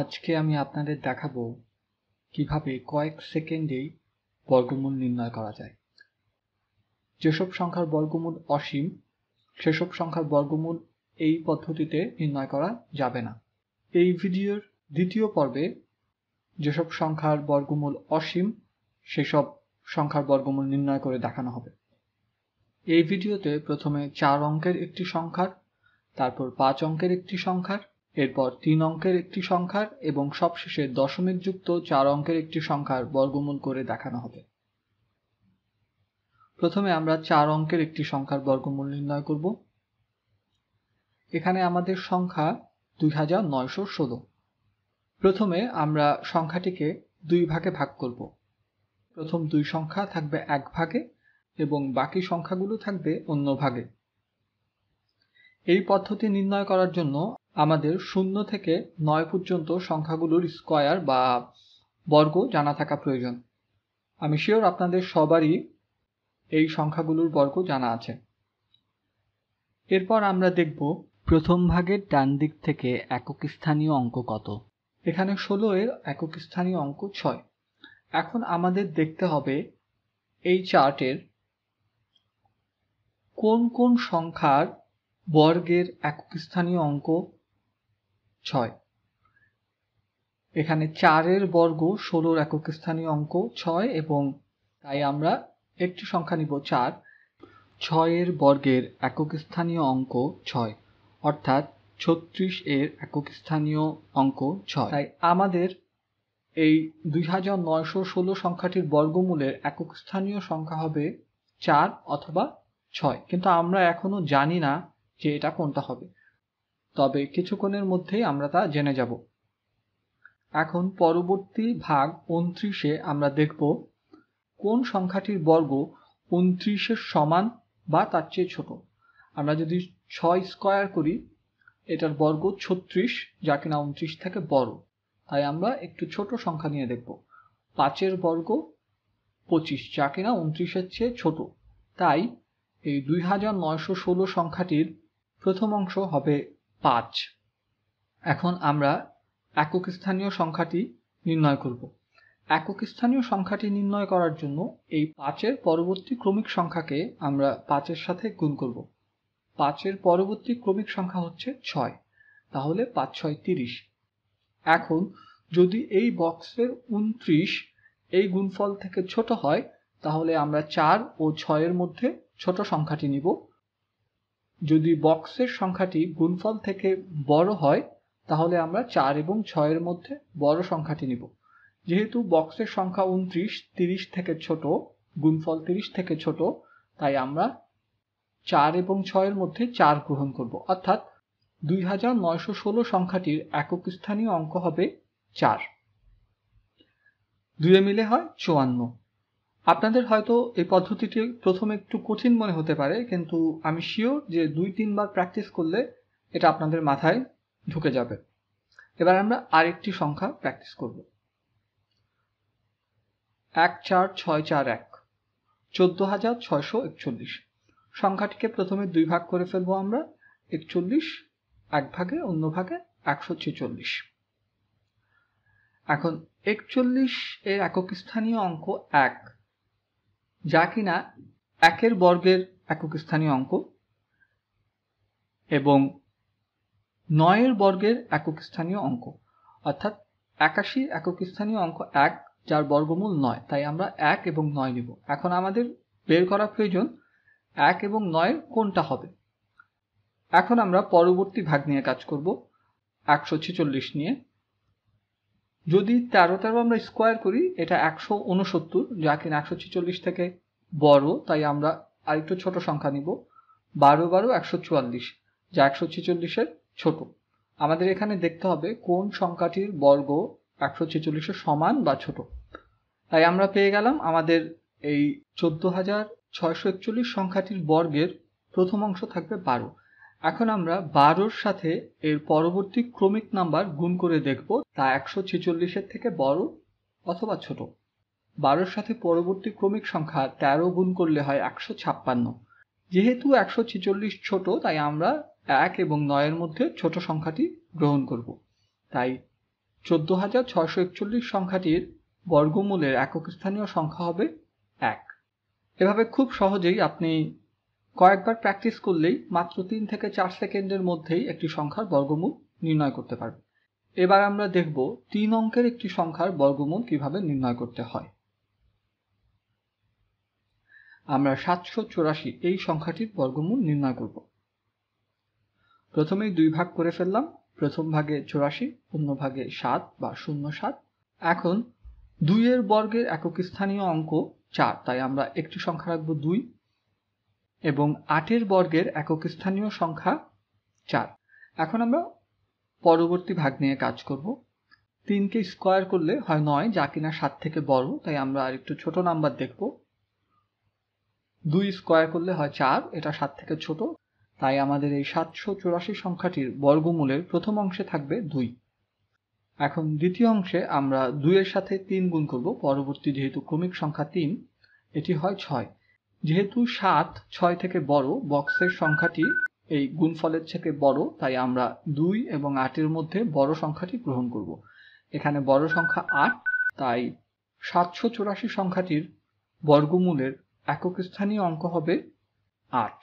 আজকে আমি আপনাদের দেখাবো কিভাবে কয়েক সেকেন্ডেই বর্গমূল নির্ণয় করা যায় যেসব সংখ্যার বর্গমূল অসীম সেসব সংখ্যার বর্গমূল এই পদ্ধতিতে নির্ণয় করা যাবে না এই ভিডিওর দ্বিতীয় পর্বে যেসব সংখ্যার বর্গমূল অসীম সেসব সংখ্যার বর্গমূল নির্ণয় করে দেখানো হবে এই ভিডিওতে প্রথমে চার অঙ্কের একটি সংখ্যার তারপর পাঁচ অঙ্কের একটি সংখ্যার এরপর তিন অঙ্কের একটি সংখ্যার এবং সবশেষে যুক্ত চার অঙ্কের একটি সংখ্যার বর্গমূল করে দেখানো হবে প্রথমে আমরা চার অঙ্কের একটি সংখ্যার বর্গমূল নির্ণয় করব এখানে আমাদের সংখ্যা দুই হাজার নয়শো ষোলো প্রথমে আমরা সংখ্যাটিকে দুই ভাগে ভাগ করব প্রথম দুই সংখ্যা থাকবে এক ভাগে এবং বাকি সংখ্যাগুলো থাকবে অন্য ভাগে এই পদ্ধতি নির্ণয় করার জন্য আমাদের শূন্য থেকে নয় পর্যন্ত সংখ্যাগুলোর স্কয়ার বা বর্গ জানা থাকা প্রয়োজন আমি শিওর আপনাদের সবারই এই সংখ্যাগুলোর বর্গ জানা আছে এরপর আমরা দেখব প্রথম ভাগের ডান দিক থেকে একক স্থানীয় অঙ্ক কত এখানে ষোলো এর একক স্থানীয় অঙ্ক ছয় এখন আমাদের দেখতে হবে এই চার্টের কোন কোন সংখ্যার বর্গের একক স্থানীয় অঙ্ক ছয় এখানে চারের বর্গ ষোলোর একক স্থানীয় অঙ্ক ছয় এবং তাই আমরা একটি সংখ্যা নিব চার ছয়ের বর্গের একক স্থানীয় অঙ্ক ছয় অর্থাৎ ছত্রিশ এর একক স্থানীয় অঙ্ক ছয় তাই আমাদের এই দুই হাজার নয়শো ষোলো সংখ্যাটির বর্গমূলের একক স্থানীয় সংখ্যা হবে চার অথবা ছয় কিন্তু আমরা এখনো জানি না যে এটা কোনটা হবে তবে কিছুক্ষণের মধ্যেই আমরা তা জেনে যাব এখন পরবর্তী ভাগ উনত্রিশে আমরা দেখব কোন সংখ্যাটির বর্গ উনত্রিশের সমান বা তার চেয়ে ছোট আমরা যদি ছয় স্কয়ার করি এটার বর্গ ছত্রিশ যা কিনা উনত্রিশ থেকে বড় তাই আমরা একটু ছোট সংখ্যা নিয়ে দেখব পাঁচের বর্গ পঁচিশ যা কিনা উনত্রিশের চেয়ে ছোট তাই এই দুই হাজার নয়শো ষোলো সংখ্যাটির প্রথম অংশ হবে পাঁচ এখন আমরা একক স্থানীয় সংখ্যাটি নির্ণয় করব একক স্থানীয় সংখ্যাটি নির্ণয় করার জন্য এই পাঁচের পরবর্তী ক্রমিক সংখ্যাকে আমরা পাঁচের সাথে গুণ করব পাঁচের পরবর্তী ক্রমিক সংখ্যা হচ্ছে ছয় তাহলে পাঁচ ছয় তিরিশ এখন যদি এই বক্সের উনত্রিশ এই গুণফল থেকে ছোট হয় তাহলে আমরা চার ও ছয়ের মধ্যে ছোট সংখ্যাটি নিব যদি বক্সের সংখ্যাটি গুণফল থেকে বড় হয় তাহলে আমরা চার এবং ছয়ের মধ্যে বড় সংখ্যাটি নিব যেহেতু বক্সের সংখ্যা উনত্রিশ তিরিশ থেকে ছোট গুণফল তিরিশ থেকে ছোট তাই আমরা চার এবং ছয়ের মধ্যে চার গ্রহণ করব অর্থাৎ দুই হাজার নয়শো ষোলো সংখ্যাটির একক স্থানীয় অঙ্ক হবে চার দুয়ে মিলে হয় চুয়ান্ন আপনাদের হয়তো এই পদ্ধতিটি প্রথমে একটু কঠিন মনে হতে পারে কিন্তু আমি শিওর যে দুই তিনবার প্র্যাকটিস করলে এটা আপনাদের মাথায় ঢুকে যাবে এবার আমরা আরেকটি সংখ্যা প্র্যাকটিস করব এক চার ছয় চার এক চোদ্দ হাজার ছয়শো একচল্লিশ সংখ্যাটিকে প্রথমে দুই ভাগ করে ফেলবো আমরা একচল্লিশ এক ভাগে অন্য ভাগে একশো ছেচল্লিশ এখন একচল্লিশ এর একক স্থানীয় অঙ্ক এক যা কিনা একের বর্গের একক স্থানীয় অঙ্ক এবং নয়ের বর্গের একক স্থানীয় অঙ্ক অর্থাৎ একাশি একক স্থানীয় অঙ্ক এক যার বর্গমূল নয় তাই আমরা এক এবং নয় নিব এখন আমাদের বের করা প্রয়োজন এক এবং নয়ের কোনটা হবে এখন আমরা পরবর্তী ভাগ নিয়ে কাজ করব একশো ছেচল্লিশ নিয়ে যদি তেরো তেরো আমরা স্কোয়ার করি এটা একশো উনসত্তর যা কিনা একশো ছেচল্লিশ থেকে বড় তাই আমরা আরেকটু ছোট সংখ্যা নিব বারো বারো একশো চুয়াল্লিশ যা একশো ছেচল্লিশের ছোট আমাদের এখানে দেখতে হবে কোন সংখ্যাটির বর্গ একশো ছেচল্লিশের সমান বা ছোট তাই আমরা পেয়ে গেলাম আমাদের এই চোদ্দ হাজার ছয়শো একচল্লিশ সংখ্যাটির বর্গের প্রথম অংশ থাকবে বারো এখন আমরা বারোর সাথে এর পরবর্তী ক্রমিক নাম্বার গুণ করে দেখব তা একশো ছেচল্লিশের থেকে বড় অথবা ছোট বারোর সাথে পরবর্তী ক্রমিক সংখ্যা তেরো গুণ করলে হয় একশো ছাপ্পান্ন যেহেতু একশো ছেচল্লিশ ছোট তাই আমরা এক এবং নয়ের মধ্যে ছোট সংখ্যাটি গ্রহণ করব তাই চোদ্দ হাজার ছয়শো একচল্লিশ সংখ্যাটির বর্গমূলের একক স্থানীয় সংখ্যা হবে এক এভাবে খুব সহজেই আপনি কয়েকবার প্র্যাকটিস করলেই মাত্র তিন থেকে চার সেকেন্ডের মধ্যেই একটি সংখ্যার বর্গমূল নির্ণয় করতে পারবে এবার আমরা দেখব তিন অঙ্কের একটি সংখ্যার বর্গমূল কিভাবে নির্ণয় করতে হয় আমরা সাতশো চুরাশি এই সংখ্যাটির বর্গমূল নির্ণয় করব প্রথমেই দুই ভাগ করে ফেললাম প্রথম ভাগে চুরাশি অন্য ভাগে সাত বা শূন্য সাত এখন দুইয়ের বর্গের একক স্থানীয় অঙ্ক চার তাই আমরা একটি সংখ্যা রাখবো দুই এবং আটের বর্গের একক স্থানীয় সংখ্যা চার এখন আমরা পরবর্তী ভাগ নিয়ে কাজ করব তিনকে স্কোয়ার করলে হয় নয় যা কিনা সাত থেকে বড় তাই আমরা আর একটু ছোট নাম্বার দেখব দুই স্কোয়ার করলে হয় চার এটা সাত থেকে ছোট তাই আমাদের এই সাতশো চুরাশি সংখ্যাটির বর্গমূলের প্রথম অংশে থাকবে দুই এখন দ্বিতীয় অংশে আমরা দুইয়ের সাথে তিন গুণ করব পরবর্তী যেহেতু ক্রমিক সংখ্যা তিন এটি হয় ছয় যেহেতু সাত ছয় থেকে বড় বক্সের সংখ্যাটি এই গুণফলের থেকে বড় তাই আমরা দুই এবং আটের মধ্যে বড় সংখ্যাটি গ্রহণ করব এখানে বড় সংখ্যা আট তাই সাতশো চুরাশি সংখ্যাটির বর্গমূলের একক স্থানীয় অঙ্ক হবে আট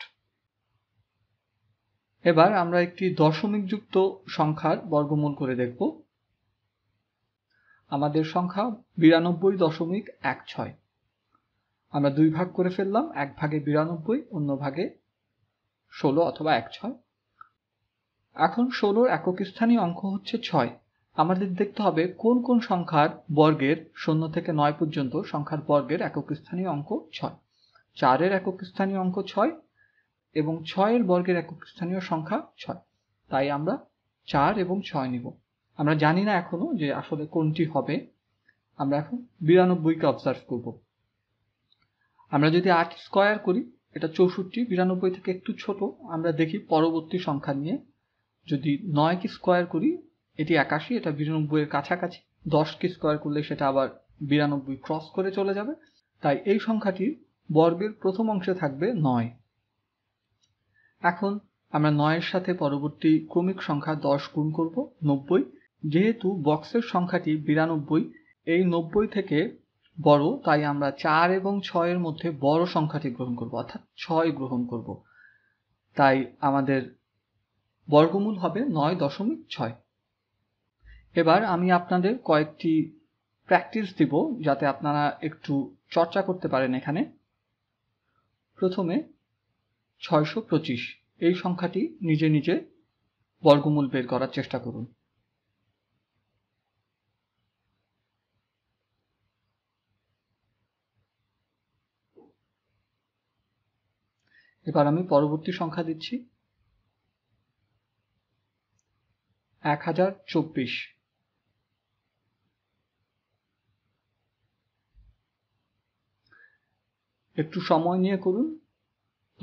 এবার আমরা একটি দশমিক যুক্ত সংখ্যার বর্গমূল করে দেখব আমাদের সংখ্যা বিরানব্বই দশমিক এক ছয় আমরা দুই ভাগ করে ফেললাম এক ভাগে বিরানব্বই অন্য ভাগে ষোলো অথবা এক ছয় এখন ষোলোর একক স্থানীয় অঙ্ক হচ্ছে ছয় আমাদের দেখতে হবে কোন কোন সংখ্যার বর্গের শূন্য থেকে নয় পর্যন্ত সংখ্যার বর্গের একক স্থানীয় অঙ্ক ছয় চারের একক স্থানীয় অঙ্ক ছয় এবং ছয়ের বর্গের একক স্থানীয় সংখ্যা ছয় তাই আমরা চার এবং ছয় নিব আমরা জানি না এখনো যে আসলে কোনটি হবে আমরা এখন বিরানব্বইকে অবজার্ভ করবো আমরা যদি আট স্কোয়ার করি এটা চৌষট্টি বিরানব্বই থেকে একটু ছোট আমরা দেখি পরবর্তী সংখ্যা নিয়ে যদি নয়কে স্কোয়ার করি এটি একাশি এটা বিরানব্বইয়ের কাছাকাছি দশকে স্কোয়ার করলে সেটা আবার বিরানব্বই ক্রস করে চলে যাবে তাই এই সংখ্যাটি বর্গের প্রথম অংশে থাকবে নয় এখন আমরা নয়ের সাথে পরবর্তী ক্রমিক সংখ্যা দশ গুণ করব নব্বই যেহেতু বক্সের সংখ্যাটি বিরানব্বই এই নব্বই থেকে বড় তাই আমরা চার এবং ছয়ের মধ্যে বড় সংখ্যাটি গ্রহণ করব অর্থাৎ ছয় গ্রহণ করব তাই আমাদের বর্গমূল হবে নয় দশমিক ছয় এবার আমি আপনাদের কয়েকটি প্র্যাকটিস দিব যাতে আপনারা একটু চর্চা করতে পারেন এখানে প্রথমে ছয়শো পঁচিশ এই সংখ্যাটি নিজে নিজে বর্গমূল বের করার চেষ্টা করুন এবার আমি পরবর্তী সংখ্যা দিচ্ছি এক হাজার চব্বিশ একটু সময় নিয়ে করুন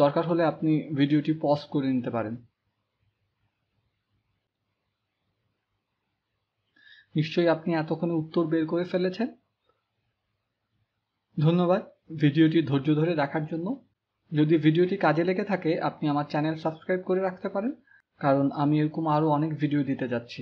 দরকার হলে আপনি ভিডিওটি পজ করে নিতে পারেন নিশ্চয়ই আপনি এতক্ষণে উত্তর বের করে ফেলেছেন ধন্যবাদ ভিডিওটি ধৈর্য ধরে দেখার জন্য যদি ভিডিওটি কাজে লেগে থাকে আপনি আমার চ্যানেল সাবস্ক্রাইব করে রাখতে পারেন কারণ আমি এরকম আরও অনেক ভিডিও দিতে যাচ্ছি